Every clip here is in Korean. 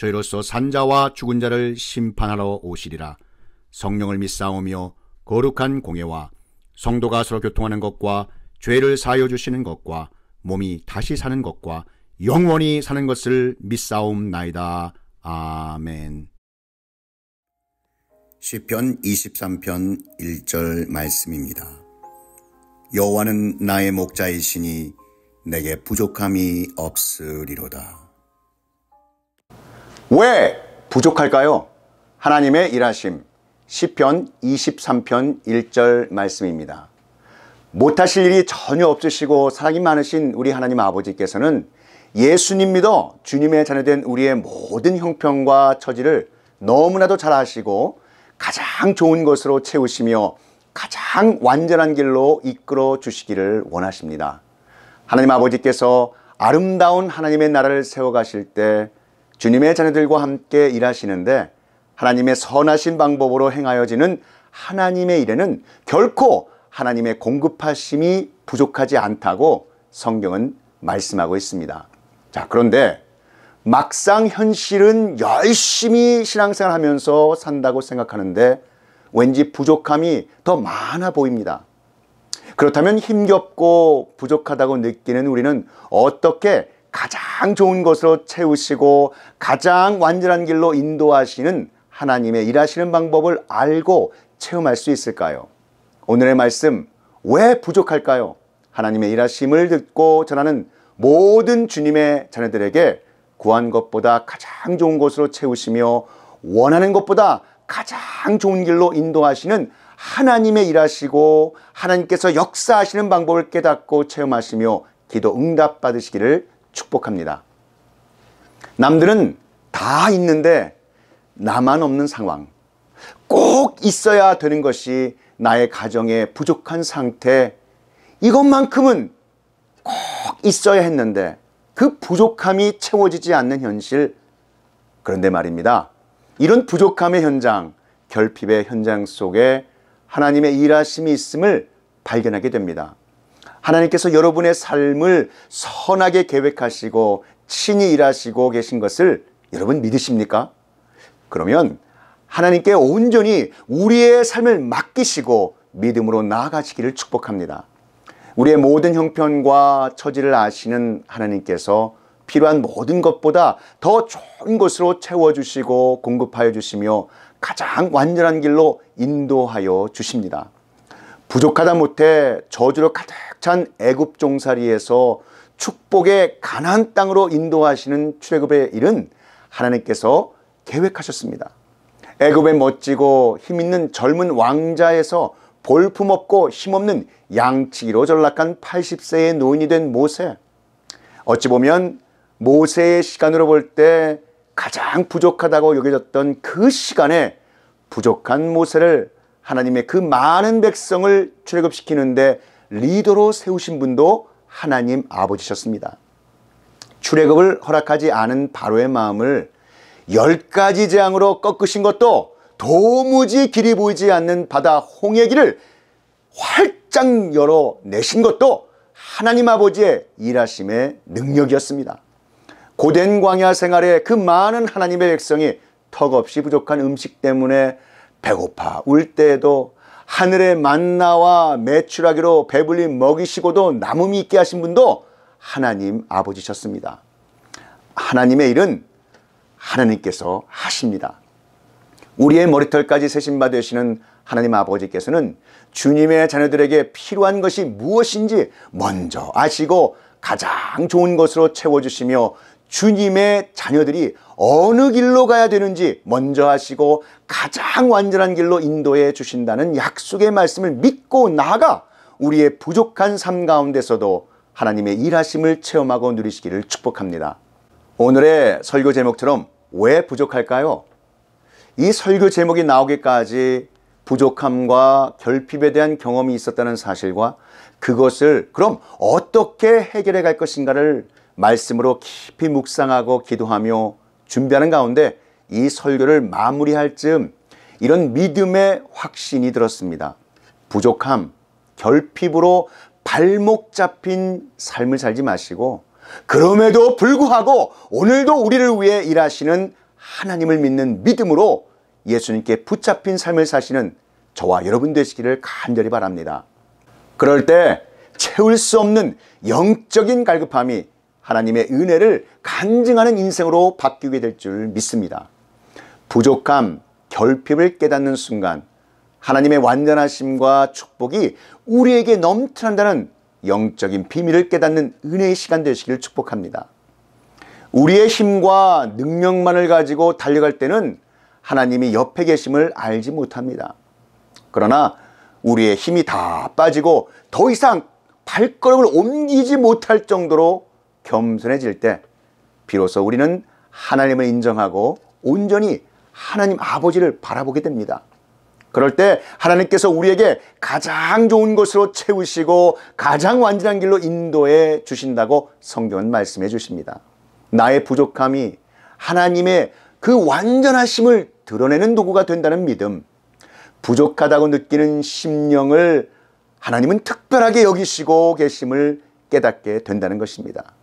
저희로서 산자와 죽은 자를 심판하러 오시리라. 성령을 믿사오며 거룩한 공예와 성도가 서로 교통하는 것과 죄를 사여 주시는 것과 몸이 다시 사는 것과 영원히 사는 것을 믿사옵나이다. 아멘. 시편 23편 1절 말씀입니다. 여호와는 나의 목자이시니 내게 부족함이 없으리로다. 왜 부족할까요? 하나님의 일하심 시편 23편 1절 말씀입니다. 못하실 일이 전혀 없으시고 사랑이 많으신 우리 하나님 아버지께서는 예수님 믿어 주님의 자녀된 우리의 모든 형편과 처지를 너무나도 잘 아시고 가장 좋은 것으로 채우시며 가장 완전한 길로 이끌어 주시기를 원하십니다. 하나님 아버지께서 아름다운 하나님의 나라를 세워가실 때 주님의 자녀들과 함께 일하시는데 하나님의 선하신 방법으로 행하여지는 하나님의 일에는 결코 하나님의 공급하심이 부족하지 않다고 성경은 말씀하고 있습니다. 자, 그런데 막상 현실은 열심히 신앙생활 하면서 산다고 생각하는데 왠지 부족함이 더 많아 보입니다. 그렇다면 힘겹고 부족하다고 느끼는 우리는 어떻게 가장 좋은 것으로 채우시고 가장 완전한 길로 인도하시는 하나님의 일하시는 방법을 알고 체험할 수 있을까요? 오늘의 말씀 왜 부족할까요? 하나님의 일하심을 듣고 전하는 모든 주님의 자녀들에게 구한 것보다 가장 좋은 것으로 채우시며 원하는 것보다 가장 좋은 길로 인도하시는 하나님의 일하시고 하나님께서 역사하시는 방법을 깨닫고 체험하시며 기도 응답 받으시기를 축복합니다. 남들은 다 있는데 나만 없는 상황. 꼭 있어야 되는 것이 나의 가정의 부족한 상태. 이것만큼은 꼭 있어야 했는데 그 부족함이 채워지지 않는 현실. 그런데 말입니다. 이런 부족함의 현장, 결핍의 현장 속에 하나님의 일하심이 있음을 발견하게 됩니다. 하나님께서 여러분의 삶을 선하게 계획하시고 친히 일하시고 계신 것을 여러분 믿으십니까? 그러면 하나님께 온전히 우리의 삶을 맡기시고 믿음으로 나아가시기를 축복합니다. 우리의 모든 형편과 처지를 아시는 하나님께서 필요한 모든 것보다 더 좋은 것으로 채워주시고 공급하여 주시며 가장 완전한 길로 인도하여 주십니다. 부족하다 못해 저주로 가득 벅찬 애굽 종살이에서 축복의 가난 땅으로 인도하시는 출애굽의 일은 하나님께서 계획하셨습니다. 애굽의 멋지고 힘있는 젊은 왕자에서 볼품없고 힘없는 양치기로 전락한 80세의 노인이 된 모세. 어찌 보면 모세의 시간으로 볼 때 가장 부족하다고 여겨졌던 그 시간에 부족한 모세를 하나님의 그 많은 백성을 출애굽시키는데 리더로 세우신 분도 하나님 아버지셨습니다. 출애굽을 허락하지 않은 바로의 마음을 열 가지 재앙으로 꺾으신 것도 도무지 길이 보이지 않는 바다 홍해 길을 활짝 열어 내신 것도 하나님 아버지의 일하심의 능력이었습니다. 고된 광야 생활에 그 많은 하나님의 백성이 턱없이 부족한 음식 때문에 배고파 울 때에도 하늘의 만나와 매출하기로 배불리 먹이시고도 남음이 있게 하신 분도 하나님 아버지셨습니다. 하나님의 일은 하나님께서 하십니다. 우리의 머리털까지 세신받으시는 하나님 아버지께서는 주님의 자녀들에게 필요한 것이 무엇인지 먼저 아시고 가장 좋은 것으로 채워주시며 주님의 자녀들이 어느 길로 가야 되는지 먼저 하시고 가장 완전한 길로 인도해 주신다는 약속의 말씀을 믿고 나아가 우리의 부족한 삶 가운데서도 하나님의 일하심을 체험하고 누리시기를 축복합니다. 오늘의 설교 제목처럼 왜 부족할까요? 이 설교 제목이 나오기까지 부족함과 결핍에 대한 경험이 있었다는 사실과 그것을 그럼 어떻게 해결해 갈 것인가를 말씀으로 깊이 묵상하고 기도하며 준비하는 가운데 이 설교를 마무리할 즈음 이런 믿음의 확신이 들었습니다. 부족함, 결핍으로 발목 잡힌 삶을 살지 마시고 그럼에도 불구하고 오늘도 우리를 위해 일하시는 하나님을 믿는 믿음으로 예수님께 붙잡힌 삶을 사시는 저와 여러분 되시기를 간절히 바랍니다. 그럴 때 채울 수 없는 영적인 갈급함이 하나님의 은혜를 간증하는 인생으로 바뀌게 될 줄 믿습니다. 부족함, 결핍을 깨닫는 순간 하나님의 완전하심과 축복이 우리에게 넘쳐난다는 영적인 비밀을 깨닫는 은혜의 시간 되시길 축복합니다. 우리의 힘과 능력만을 가지고 달려갈 때는 하나님이 옆에 계심을 알지 못합니다. 그러나 우리의 힘이 다 빠지고 더 이상 발걸음을 옮기지 못할 정도로 겸손해질 때 비로소 우리는 하나님을 인정하고 온전히 하나님 아버지를 바라보게 됩니다. 그럴 때 하나님께서 우리에게 가장 좋은 것으로 채우시고 가장 완전한 길로 인도해 주신다고 성경은 말씀해 주십니다. 나의 부족함이 하나님의 그 완전하심을 드러내는 도구가 된다는 믿음, 부족하다고 느끼는 심령을 하나님은 특별하게 여기시고 계심을 깨닫게 된다는 것입니다.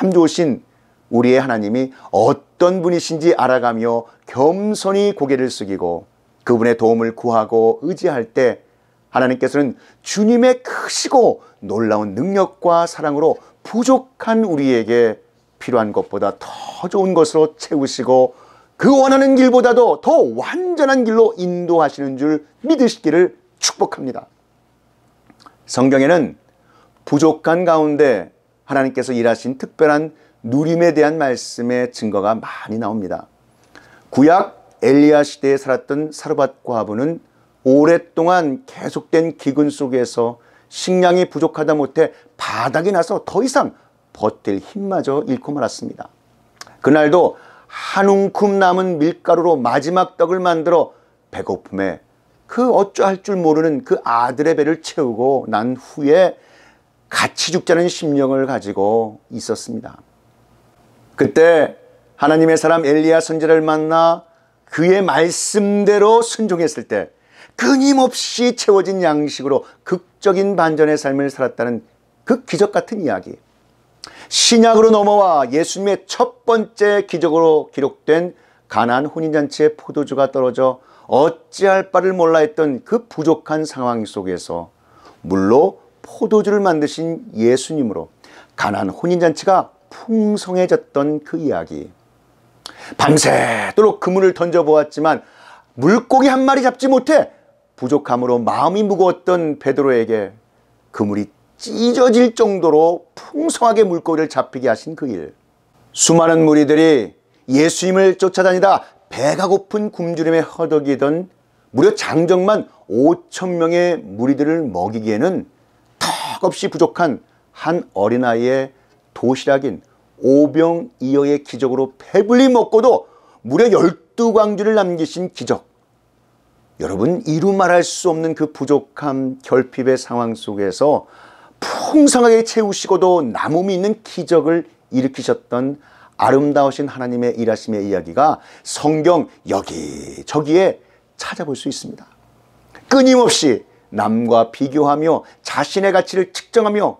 참 좋으신 우리의 하나님이 어떤 분이신지 알아가며 겸손히 고개를 숙이고 그분의 도움을 구하고 의지할 때 하나님께서는 주님의 크시고 놀라운 능력과 사랑으로 부족한 우리에게 필요한 것보다 더 좋은 것으로 채우시고 그 원하는 길보다도 더 완전한 길로 인도하시는 줄 믿으시기를 축복합니다. 성경에는 부족한 가운데 하나님께서 일하신 특별한 누림에 대한 말씀의 증거가 많이 나옵니다. 구약 엘리야 시대에 살았던 사르밧과 하브는 오랫동안 계속된 기근 속에서 식량이 부족하다 못해 바닥이 나서 더 이상 버틸 힘마저 잃고 말았습니다. 그날도 한 움큼 남은 밀가루로 마지막 떡을 만들어 배고픔에 그 어쩌할 줄 모르는 그 아들의 배를 채우고 난 후에 같이 죽자는 심령을 가지고 있었습니다. 그때 하나님의 사람 엘리야 선지를 만나 그의 말씀대로 순종했을 때 끊임없이 채워진 양식으로 극적인 반전의 삶을 살았다는 그 기적 같은 이야기. 신약으로 넘어와 예수님의 첫 번째 기적으로 기록된 가난 혼인잔치에 포도주가 떨어져 어찌할 바를 몰라 했던 그 부족한 상황 속에서 물로 포도주를 만드신 예수님으로 가난 혼인잔치가 풍성해졌던 그 이야기. 밤새도록 그물을 던져보았지만 물고기 한 마리 잡지 못해 부족함으로 마음이 무거웠던 베드로에게 그물이 찢어질 정도로 풍성하게 물고기를 잡히게 하신 그 일. 수많은 무리들이 예수님을 쫓아다니다 배가 고픈 굶주림에 허덕이던 무려 장정만 5천 명의 무리들을 먹이기에는 턱없이 부족한 한 어린아이의 도시락인 오병이어의 기적으로 배불리 먹고도 무려 12광주를 남기신 기적 여러분 이루 말할 수 없는 그 부족함 결핍의 상황 속에서 풍성하게 채우시고도 남음이 있는 기적을 일으키셨던 아름다우신 하나님의 일하심의 이야기가 성경 여기저기에 찾아볼 수 있습니다. 끊임없이 남과 비교하며 자신의 가치를 측정하며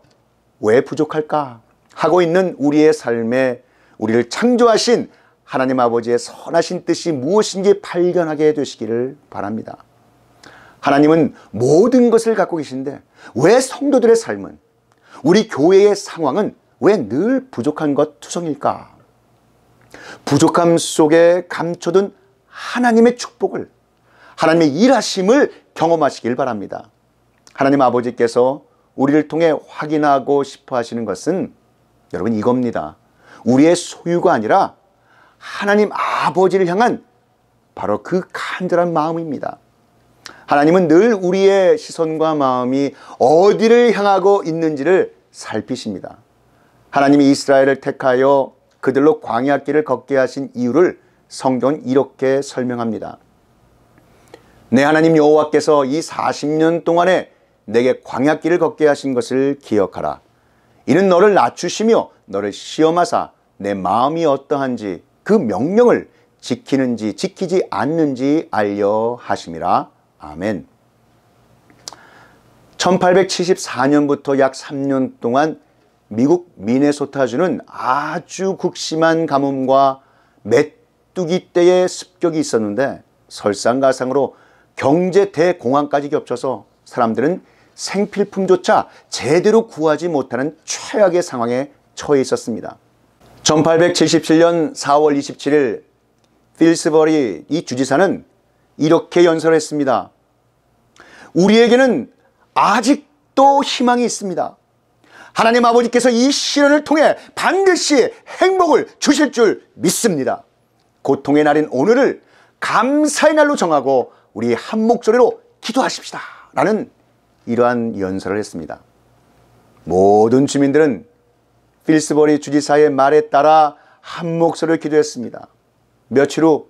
왜 부족할까 하고 있는 우리의 삶에 우리를 창조하신 하나님 아버지의 선하신 뜻이 무엇인지 발견하게 되시기를 바랍니다. 하나님은 모든 것을 갖고 계신데 왜 성도들의 삶은 우리 교회의 상황은 왜 늘 부족한 것 투성일까? 부족함 속에 감춰둔 하나님의 축복을 하나님의 일하심을 경험하시길 바랍니다. 하나님 아버지께서 우리를 통해 확인하고 싶어 하시는 것은 여러분 이겁니다. 우리의 소유가 아니라 하나님 아버지를 향한 바로 그 간절한 마음입니다. 하나님은 늘 우리의 시선과 마음이 어디를 향하고 있는지를 살피십니다. 하나님이 이스라엘을 택하여 그들로 광야 길을 걷게 하신 이유를 성경은 이렇게 설명합니다. 내 하나님 여호와께서 이 40년 동안에 내게 광약길을 걷게 하신 것을 기억하라. 이는 너를 낮추시며 너를 시험하사 내 마음이 어떠한지 그 명령을 지키는지 지키지 않는지 알려 하심이라. 아멘. 1874년부터 약 3년 동안 미국 미네소타주는 아주 극심한 가뭄과 메뚜기 때의 습격이 있었는데 설상가상으로 경제 대공황까지 겹쳐서 사람들은 생필품조차 제대로 구하지 못하는 최악의 상황에 처해 있었습니다. 1877년 4월 27일 필스버리 이 주지사는 이렇게 연설했습니다. 우리에게는 아직도 희망이 있습니다. 하나님 아버지께서 이 시련을 통해 반드시 행복을 주실 줄 믿습니다. 고통의 날인 오늘을 감사의 날로 정하고 우리 한 목소리로 기도하십시다. 라는 이러한 연설을 했습니다. 모든 주민들은 필스버리 주지사의 말에 따라 한 목소리를 기도했습니다. 며칠 후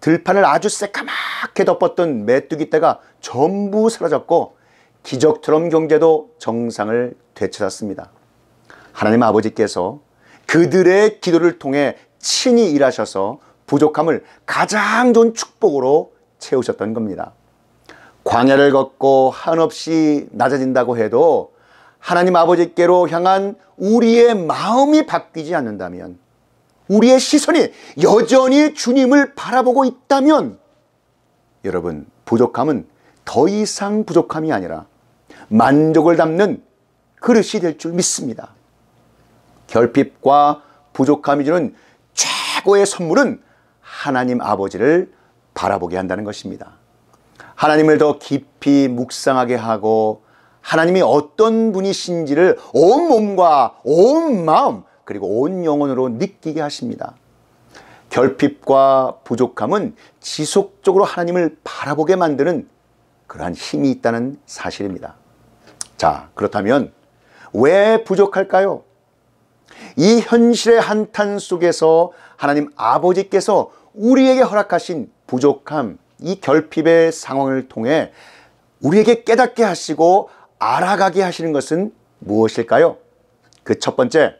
들판을 아주 새까맣게 덮었던 메뚜기 떼가 전부 사라졌고 기적처럼 경제도 정상을 되찾았습니다. 하나님 아버지께서 그들의 기도를 통해 친히 일하셔서 부족함을 가장 좋은 축복으로 채우셨던 겁니다. 광야를 걷고 한없이 낮아진다고 해도 하나님 아버지께로 향한 우리의 마음이 바뀌지 않는다면 우리의 시선이 여전히 주님을 바라보고 있다면 여러분 부족함은 더 이상 부족함이 아니라 만족을 담는 그릇이 될 줄 믿습니다. 결핍과 부족함이 주는 최고의 선물은 하나님 아버지를 바라보게 한다는 것입니다. 하나님을 더 깊이 묵상하게 하고 하나님이 어떤 분이신지를 온 몸과 온 마음 그리고 온 영혼으로 느끼게 하십니다. 결핍과 부족함은 지속적으로 하나님을 바라보게 만드는 그러한 힘이 있다는 사실입니다. 자, 그렇다면 왜 부족할까요? 이 현실의 한탄 속에서 하나님 아버지께서 우리에게 허락하신 부족함, 이 결핍의 상황을 통해 우리에게 깨닫게 하시고 알아가게 하시는 것은 무엇일까요? 그 첫 번째,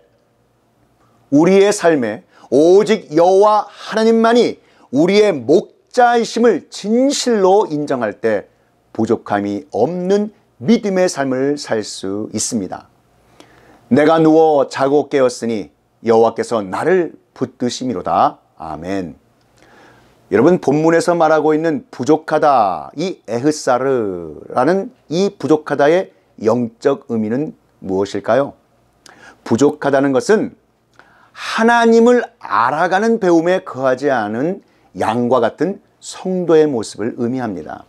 우리의 삶에 오직 여호와 하나님만이 우리의 목자이심을 진실로 인정할 때 부족함이 없는 믿음의 삶을 살 수 있습니다. 내가 누워 자고 깨었으니 여호와께서 나를 붙드심이로다. 아멘. 여러분 본문에서 말하고 있는 부족하다 이 에흐사르라는 이 부족하다의 영적 의미는 무엇일까요? 부족하다는 것은 하나님을 알아가는 배움에 거하지 않은 양과 같은 성도의 모습을 의미합니다.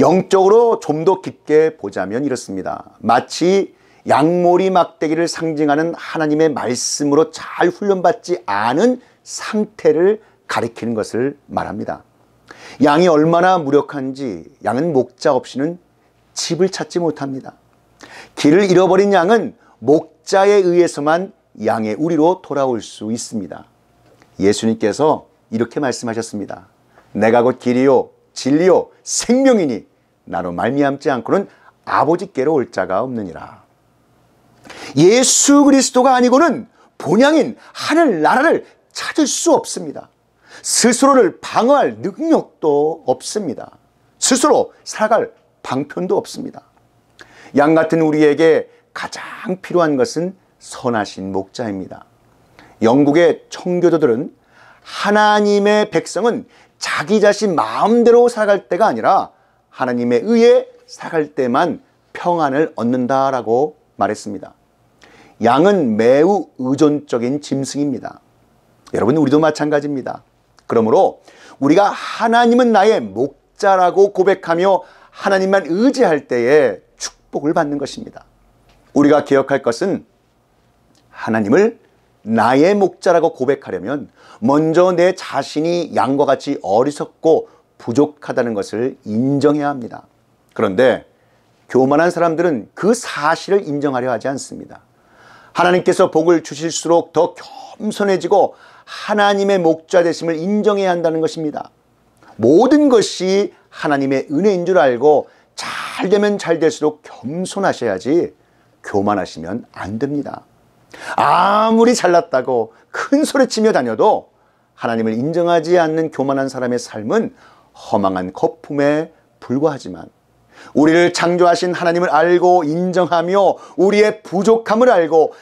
영적으로 좀 더 깊게 보자면 이렇습니다. 마치 양모리 막대기를 상징하는 하나님의 말씀으로 잘 훈련받지 않은 상태를 가리키는 것을 말합니다. 양이 얼마나 무력한지 양은 목자 없이는 집을 찾지 못합니다. 길을 잃어버린 양은 목자에 의해서만 양의 우리로 돌아올 수 있습니다. 예수님께서 이렇게 말씀하셨습니다. 내가 곧 길이요 진리요 생명이니 나로 말미암지 않고는 아버지께로 올 자가 없느니라. 예수 그리스도가 아니고는 본향인 하늘 나라를 찾을 수 없습니다. 스스로를 방어할 능력도 없습니다. 스스로 살아갈 방편도 없습니다. 양 같은 우리에게 가장 필요한 것은 선하신 목자입니다. 영국의 청교도들은 하나님의 백성은 자기 자신 마음대로 살아갈 때가 아니라 하나님의 의해 살아갈 때만 평안을 얻는다라고 말했습니다. 양은 매우 의존적인 짐승입니다. 여러분 우리도 마찬가지입니다. 그러므로 우리가 하나님은 나의 목자라고 고백하며 하나님만 의지할 때에 축복을 받는 것입니다. 우리가 기억할 것은 하나님을 나의 목자라고 고백하려면 먼저 내 자신이 양과 같이 어리석고 부족하다는 것을 인정해야 합니다. 그런데 교만한 사람들은 그 사실을 인정하려 하지 않습니다. 하나님께서 복을 주실수록 더 겸손해지고 하나님의 목자 되심을 인정해야 한다는 것입니다. 모든 것이 하나님의 은혜인 줄 알고 잘 되면 잘 될수록 겸손하셔야지 교만하시면 안 됩니다. 아무리 잘났다고 큰 소리치며 다녀도 하나님을 인정하지 않는 교만한 사람의 삶은 허망한 거품에 불과하지만 우리를 창조하신 하나님을 알고 인정하며 우리의 부족함을 알고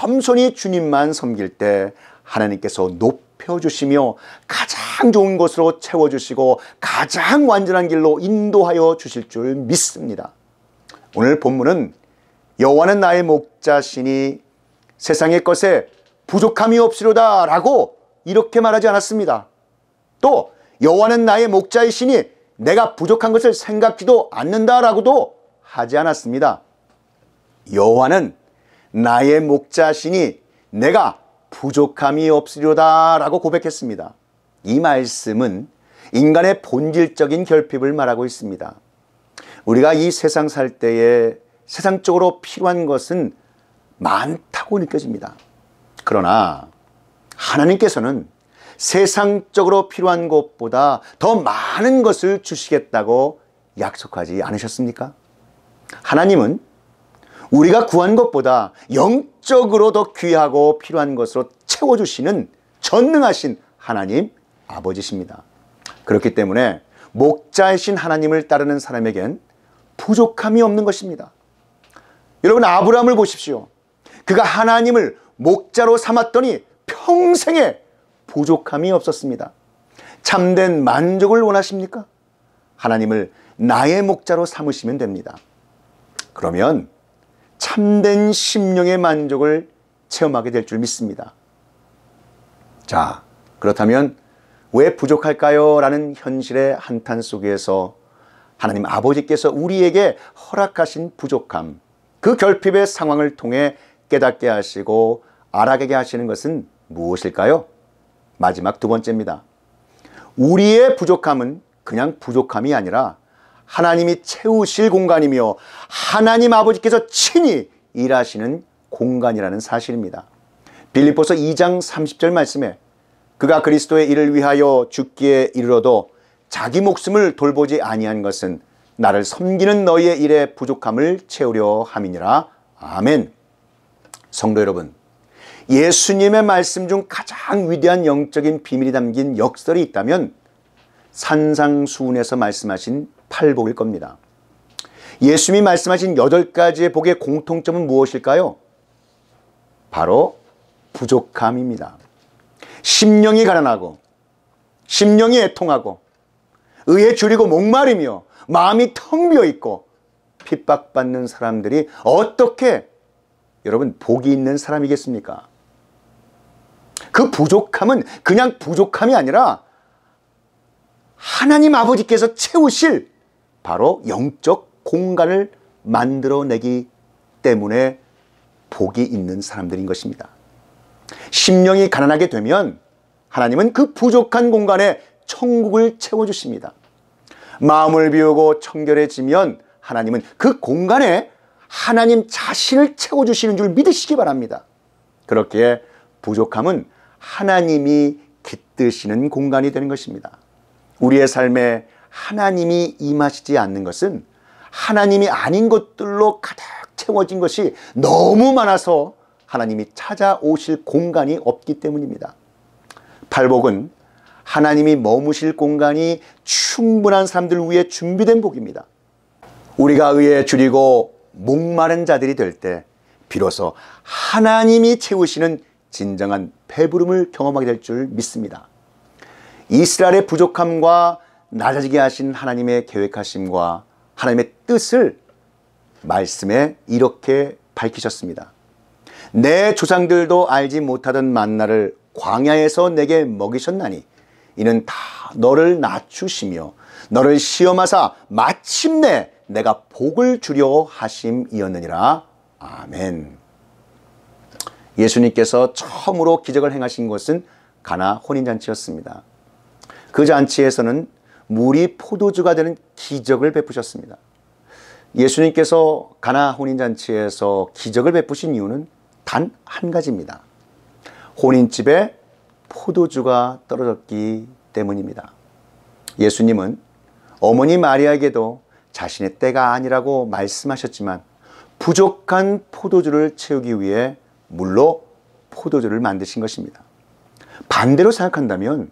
겸손히 주님만 섬길 때 하나님께서 높여주시며 가장 좋은 것으로 채워주시고 가장 완전한 길로 인도하여 주실 줄 믿습니다. 오늘 본문은 여호와는 나의 목자시니 세상의 것에 부족함이 없으려다 라고 이렇게 말하지 않았습니다. 또 여호와는 나의 목자이시니 내가 부족한 것을 생각지도 않는다 라고도 하지 않았습니다. 여호와는 나의 목자시니 내가 부족함이 없으리로다 라고 고백했습니다. 이 말씀은 인간의 본질적인 결핍을 말하고 있습니다. 우리가 이 세상 살 때에 세상적으로 필요한 것은 많다고 느껴집니다. 그러나 하나님께서는 세상적으로 필요한 것보다 더 많은 것을 주시겠다고 약속하지 않으셨습니까? 하나님은 우리가 구한 것보다 영적으로 더 귀하고 필요한 것으로 채워주시는 전능하신 하나님 아버지십니다. 그렇기 때문에 목자이신 하나님을 따르는 사람에겐 부족함이 없는 것입니다. 여러분 아브라함을 보십시오. 그가 하나님을 목자로 삼았더니 평생에 부족함이 없었습니다. 참된 만족을 원하십니까? 하나님을 나의 목자로 삼으시면 됩니다. 그러면 참된 심령의 만족을 체험하게 될 줄 믿습니다. 자, 그렇다면 왜 부족할까요? 라는 현실의 한탄 속에서 하나님 아버지께서 우리에게 허락하신 부족함, 그 결핍의 상황을 통해 깨닫게 하시고 알아가게 하시는 것은 무엇일까요? 마지막 두 번째입니다. 우리의 부족함은 그냥 부족함이 아니라 하나님이 채우실 공간이며 하나님 아버지께서 친히 일하시는 공간이라는 사실입니다. 빌립보서 2장 30절 말씀에 그가 그리스도의 일을 위하여 죽기에 이르러도 자기 목숨을 돌보지 아니한 것은 나를 섬기는 너희의 일에 부족함을 채우려 함이니라. 아멘. 성도 여러분, 예수님의 말씀 중 가장 위대한 영적인 비밀이 담긴 역설이 있다면 산상수훈에서 말씀하신 팔복일 겁니다. 예수님이 말씀하신 여덟 가지의 복의 공통점은 무엇일까요? 바로 부족함입니다. 심령이 가난하고 심령이 애통하고 의에 줄이고 목마르며 마음이 텅 비어 있고 핍박받는 사람들이 어떻게 여러분 복이 있는 사람이겠습니까? 그 부족함은 그냥 부족함이 아니라 하나님 아버지께서 채우실 바로 영적 공간을 만들어내기 때문에 복이 있는 사람들인 것입니다. 심령이 가난하게 되면 하나님은 그 부족한 공간에 천국을 채워주십니다. 마음을 비우고 청결해지면 하나님은 그 공간에 하나님 자신을 채워주시는 줄 믿으시기 바랍니다. 그렇게 부족함은 하나님이 깃드시는 공간이 되는 것입니다. 우리의 삶에 하나님이 임하시지 않는 것은 하나님이 아닌 것들로 가득 채워진 것이 너무 많아서 하나님이 찾아오실 공간이 없기 때문입니다. 팔복은 하나님이 머무실 공간이 충분한 사람들 위해 준비된 복입니다. 우리가 의에 줄이고 목마른 자들이 될 때 비로소 하나님이 채우시는 진정한 배부름을 경험하게 될 줄 믿습니다. 이스라엘의 부족함과 낮아지게 하신 하나님의 계획하심과 하나님의 뜻을 말씀에 이렇게 밝히셨습니다. 내 조상들도 알지 못하던 만나를 광야에서 내게 먹이셨나니 이는 다 너를 낮추시며 너를 시험하사 마침내 내가 복을 주려 하심이었느니라. 아멘. 예수님께서 처음으로 기적을 행하신 것은 가나 혼인잔치였습니다. 그 잔치에서는 물이 포도주가 되는 기적을 베푸셨습니다. 예수님께서 가나 혼인잔치에서 기적을 베푸신 이유는 단 한 가지입니다. 혼인집에 포도주가 떨어졌기 때문입니다. 예수님은 어머니 마리아에게도 자신의 때가 아니라고 말씀하셨지만 부족한 포도주를 채우기 위해 물로 포도주를 만드신 것입니다. 반대로 생각한다면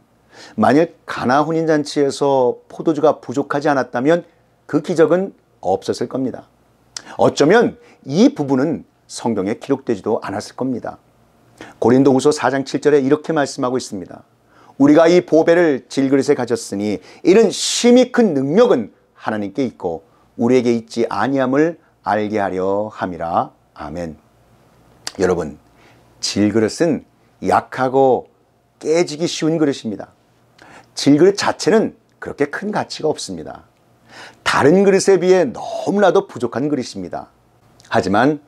만일 가나 혼인잔치에서 포도주가 부족하지 않았다면 그 기적은 없었을 겁니다. 어쩌면 이 부분은 성경에 기록되지도 않았을 겁니다. 고린도후서 4장 7절에 이렇게 말씀하고 있습니다. 우리가 이 보배를 질그릇에 가졌으니 이는 심히 큰 능력은 하나님께 있고 우리에게 있지 아니함을 알게 하려 함이라. 아멘. 여러분, 질그릇은 약하고 깨지기 쉬운 그릇입니다. 질그릇 자체는 그렇게 큰 가치가 없습니다. 다른 그릇에 비해 너무나도 부족한 그릇입니다. 하지만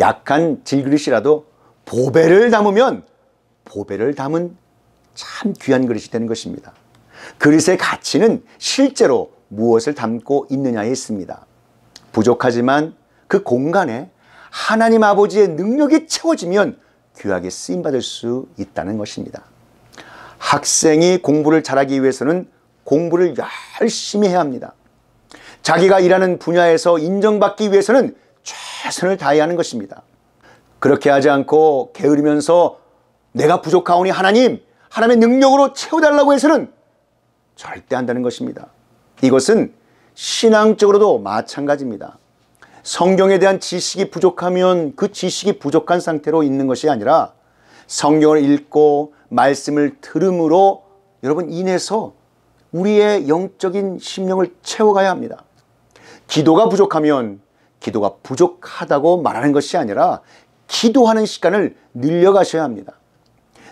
약한 질그릇이라도 보배를 담으면 보배를 담은 참 귀한 그릇이 되는 것입니다. 그릇의 가치는 실제로 무엇을 담고 있느냐에 있습니다. 부족하지만 그 공간에 하나님 아버지의 능력이 채워지면 귀하게 쓰임받을 수 있다는 것입니다. 학생이 공부를 잘하기 위해서는 공부를 열심히 해야 합니다. 자기가 일하는 분야에서 인정받기 위해서는 최선을 다해야 하는 것입니다. 그렇게 하지 않고 게으르면서 내가 부족하오니 하나님, 하나님의 능력으로 채워달라고 해서는 절대 한다는 것입니다. 이것은 신앙적으로도 마찬가지입니다. 성경에 대한 지식이 부족하면 그 지식이 부족한 상태로 있는 것이 아니라 성경을 읽고 말씀을 들음으로 여러분 인해서 우리의 영적인 심령을 채워가야 합니다. 기도가 부족하면 기도가 부족하다고 말하는 것이 아니라 기도하는 시간을 늘려가셔야 합니다.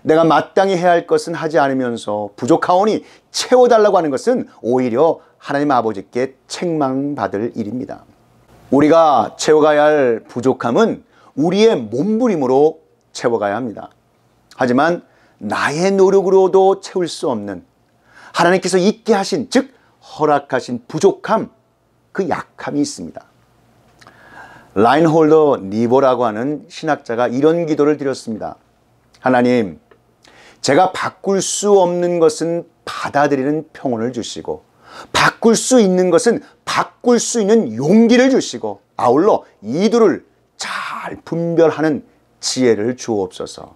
내가 마땅히 해야 할 것은 하지 않으면서 부족하오니 채워달라고 하는 것은 오히려 하나님 아버지께 책망받을 일입니다. 우리가 채워가야 할 부족함은 우리의 몸부림으로 채워가야 합니다. 하지만 나의 노력으로도 채울 수 없는 하나님께서 있게 하신 즉 허락하신 부족함 그 약함이 있습니다. 라인홀더 니보라고 하는 신학자가 이런 기도를 드렸습니다. 하나님, 제가 바꿀 수 없는 것은 받아들이는 평온을 주시고, 바꿀 수 있는 것은 바꿀 수 있는 용기를 주시고, 아울러 이두를 잘 분별하는 지혜를 주옵소서.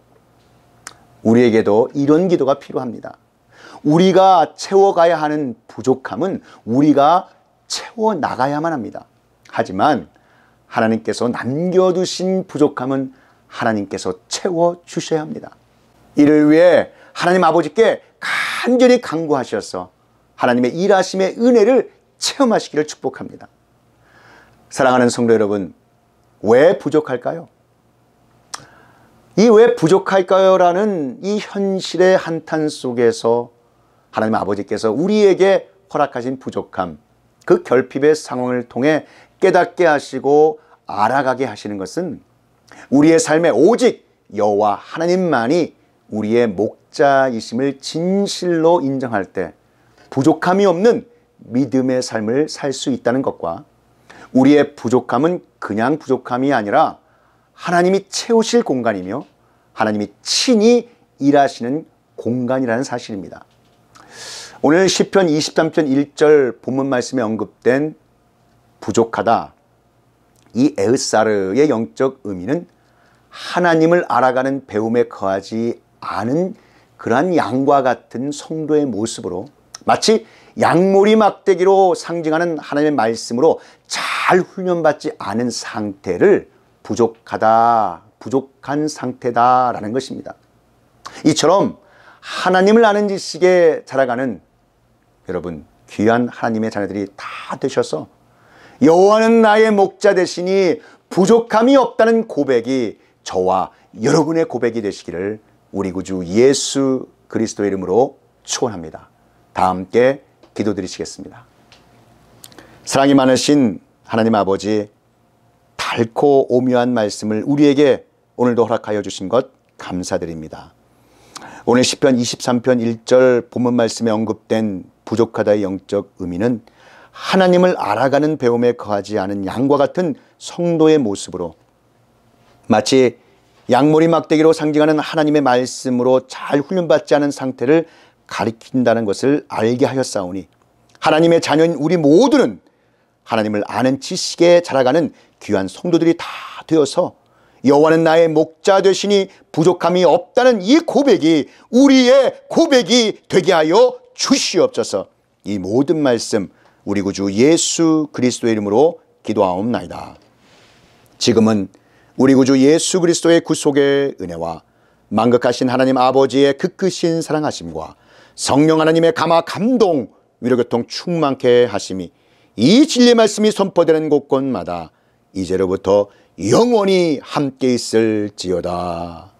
우리에게도 이런 기도가 필요합니다. 우리가 채워가야 하는 부족함은 우리가 채워나가야만 합니다. 하지만 하나님께서 남겨두신 부족함은 하나님께서 채워주셔야 합니다. 이를 위해 하나님 아버지께 간절히 강구하셔서 하나님의 일하심의 은혜를 체험하시기를 축복합니다. 사랑하는 성도 여러분, 왜 부족할까요? 이왜 부족할까요? 라는 이 현실의 한탄 속에서 하나님 아버지께서 우리에게 허락하신 부족함, 그 결핍의 상황을 통해 깨닫게 하시고 알아가게 하시는 것은 우리의 삶에 오직 여호와 하나님만이 우리의 목자이심을 진실로 인정할 때 부족함이 없는 믿음의 삶을 살 수 있다는 것과 우리의 부족함은 그냥 부족함이 아니라 하나님이 채우실 공간이며 하나님이 친히 일하시는 공간이라는 사실입니다. 오늘 1편 23편 1절 본문 말씀에 언급된 부족하다. 이 에으사르의 영적 의미는 하나님을 알아가는 배움에 거하지 않은 그러한 양과 같은 성도의 모습으로 마치 양몰이 막대기로 상징하는 하나님의 말씀으로 잘 훈련받지 않은 상태를 부족하다, 부족한 상태다라는 것입니다. 이처럼 하나님을 아는 지식에 자라가는 여러분 귀한 하나님의 자녀들이 다 되셔서 여호와는 나의 목자 되시니 부족함이 없다는 고백이 저와 여러분의 고백이 되시기를 우리 구주 예수 그리스도 이름으로 축원합니다. 다 함께 기도드리시겠습니다. 사랑이 많으신 하나님 아버지 달코 오묘한 말씀을 우리에게 오늘도 허락하여 주신 것 감사드립니다. 오늘 10편 23편 1절 본문 말씀에 언급된 부족하다의 영적 의미는 하나님을 알아가는 배움에 거하지 않은 양과 같은 성도의 모습으로 마치 양머리 막대기로 상징하는 하나님의 말씀으로 잘 훈련받지 않은 상태를 가리킨다는 것을 알게 하였사오니 하나님의 자녀인 우리 모두는 하나님을 아는 지식에 자라가는 귀한 성도들이 다 되어서 여호와는 나의 목자 되시니 부족함이 없다는 이 고백이 우리의 고백이 되게 하여 주시옵소서. 이 모든 말씀 우리 구주 예수 그리스도의 이름으로 기도하옵나이다. 지금은 우리 구주 예수 그리스도의 구속의 은혜와 만극하신 하나님 아버지의 극크신 사랑하심과 성령 하나님의 감화 감동 위로교통 충만케 하심이 이 진리의 말씀이 선포되는 곳곳마다 이제로부터 영원히 함께 있을지어다.